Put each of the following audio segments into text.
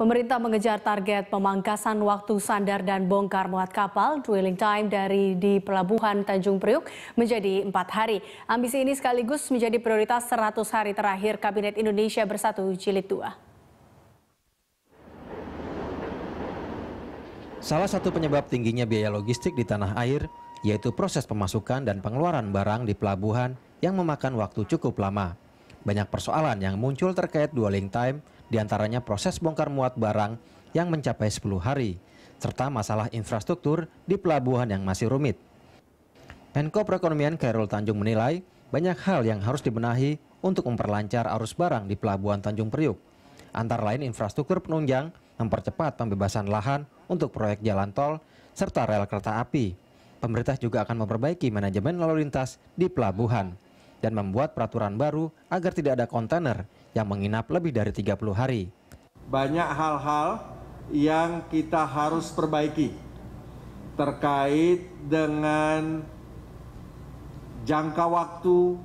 Pemerintah mengejar target pemangkasan waktu sandar dan bongkar muat kapal dwelling time dari di pelabuhan Tanjung Priuk menjadi empat hari. Ambisi ini sekaligus menjadi prioritas 100 hari terakhir Kabinet Indonesia Bersatu Jilid 2. Salah satu penyebab tingginya biaya logistik di tanah air yaitu proses pemasukan dan pengeluaran barang di pelabuhan yang memakan waktu cukup lama. Banyak persoalan yang muncul terkait dwelling time diantaranya proses bongkar muat barang yang mencapai 10 hari, serta masalah infrastruktur di pelabuhan yang masih rumit. Menko Perekonomian Kairul Tanjung menilai banyak hal yang harus dibenahi untuk memperlancar arus barang di pelabuhan Tanjung Priuk, antara lain infrastruktur penunjang, mempercepat pembebasan lahan untuk proyek jalan tol, serta rel kereta api. Pemerintah juga akan memperbaiki manajemen lalu lintas di pelabuhan dan membuat peraturan baru agar tidak ada kontainer yang menginap lebih dari 30 hari. Banyak hal-hal yang kita harus perbaiki terkait dengan jangka waktu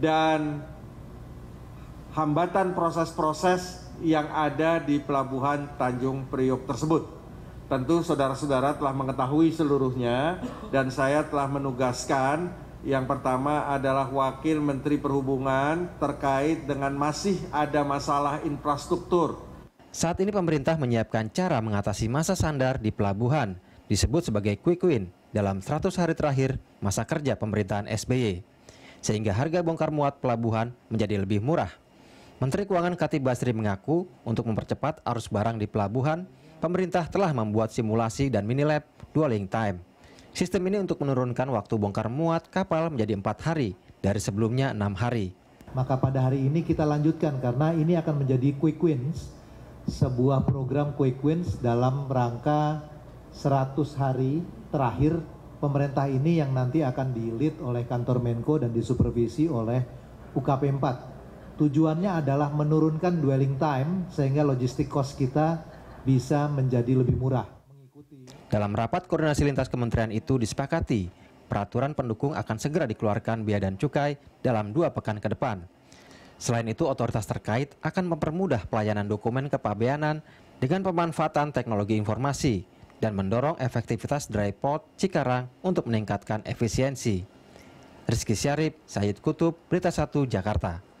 dan hambatan proses-proses yang ada di pelabuhan Tanjung Priok tersebut. Tentu saudara-saudara telah mengetahui seluruhnya dan saya telah menugaskan yang pertama adalah Wakil Menteri Perhubungan terkait dengan masih ada masalah infrastruktur. Saat ini pemerintah menyiapkan cara mengatasi masa sandar di pelabuhan, disebut sebagai quick win dalam 100 hari terakhir masa kerja pemerintahan SBY, sehingga harga bongkar muat pelabuhan menjadi lebih murah. Menteri Keuangan Kati Basri mengaku untuk mempercepat arus barang di pelabuhan, pemerintah telah membuat simulasi dan mini lab dwelling time Sistem ini untuk menurunkan waktu bongkar muat kapal menjadi empat hari dari sebelumnya enam hari. Maka pada hari ini kita lanjutkan karena ini akan menjadi quick wins, sebuah program quick wins dalam rangka 100 hari terakhir pemerintah ini yang nanti akan dilid oleh kantor Menko dan disupervisi oleh UKP 4. Tujuannya adalah menurunkan dwelling time sehingga logistik cost kita bisa menjadi lebih murah. Dalam rapat koordinasi lintas kementerian itu disepakati, peraturan pendukung akan segera dikeluarkan biaya dan cukai dalam dua pekan ke depan. Selain itu, otoritas terkait akan mempermudah pelayanan dokumen kepabeanan dengan pemanfaatan teknologi informasi dan mendorong efektivitas dry port Cikarang untuk meningkatkan efisiensi. Rizky Syarif, Syahid Kutub, Berita 1, Jakarta.